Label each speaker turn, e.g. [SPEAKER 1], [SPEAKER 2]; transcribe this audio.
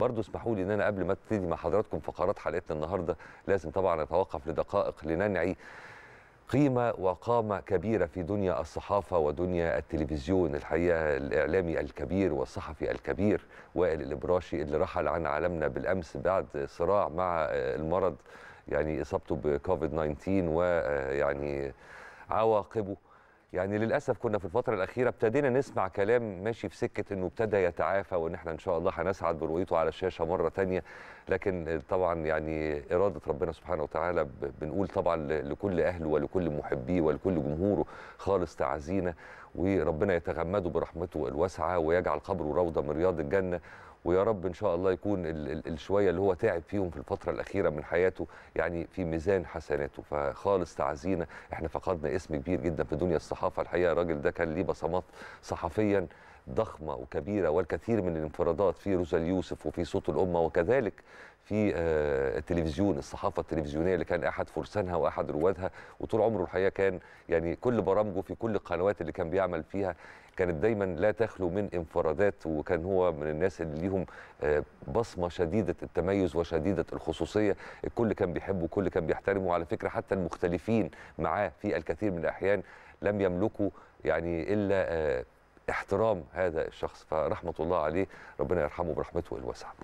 [SPEAKER 1] برضو اسمحوا لي ان انا قبل ما ابتدي مع حضراتكم فقرات حلقتنا النهارده لازم طبعا اتوقف لدقائق لننعي قيمة وقامة كبيرة في دنيا الصحافة ودنيا التلفزيون الحقيقة الإعلامي الكبير والصحفي الكبير وائل الإبراشي اللي رحل عن عالمنا بالأمس بعد صراع مع المرض يعني إصابته بكوفيد 19 ويعني عواقبه يعني للاسف كنا في الفتره الاخيره ابتدينا نسمع كلام ماشي في سكه انه ابتدى يتعافى وان احنا ان شاء الله هنسعد برؤيته على الشاشه مره ثانيه لكن طبعا يعني اراده ربنا سبحانه وتعالى بنقول طبعا لكل اهله ولكل محبيه ولكل جمهوره خالص تعزينا وربنا يتغمده برحمته الواسعه ويجعل قبره روضه من رياض الجنه ويا رب ان شاء الله يكون الشويه اللي هو تعب فيهم في الفتره الاخيره من حياته يعني في ميزان حسناته فخالص تعزينا احنا فقدنا اسم كبير جدا في دنيا الصحافه الحقيقه الراجل ده كان ليه بصمات صحفيا ضخمه وكبيره والكثير من الانفرادات في روزال يوسف وفي صوت الامه وكذلك في آه، التلفزيون الصحافه التلفزيونيه اللي كان احد فرسانها واحد روادها وطول عمره الحقيقه كان يعني كل برامجه في كل القنوات اللي كان بيعمل فيها كانت دايما لا تخلو من انفرادات وكان هو من الناس اللي ليهم آه، بصمه شديده التميز وشديده الخصوصيه الكل كان بيحبه الكل كان بيحترمه وعلى فكره حتى المختلفين معاه في الكثير من الاحيان لم يملكوا يعني الا آه، احترام هذا الشخص فرحمه الله عليه ربنا يرحمه برحمته الواسعه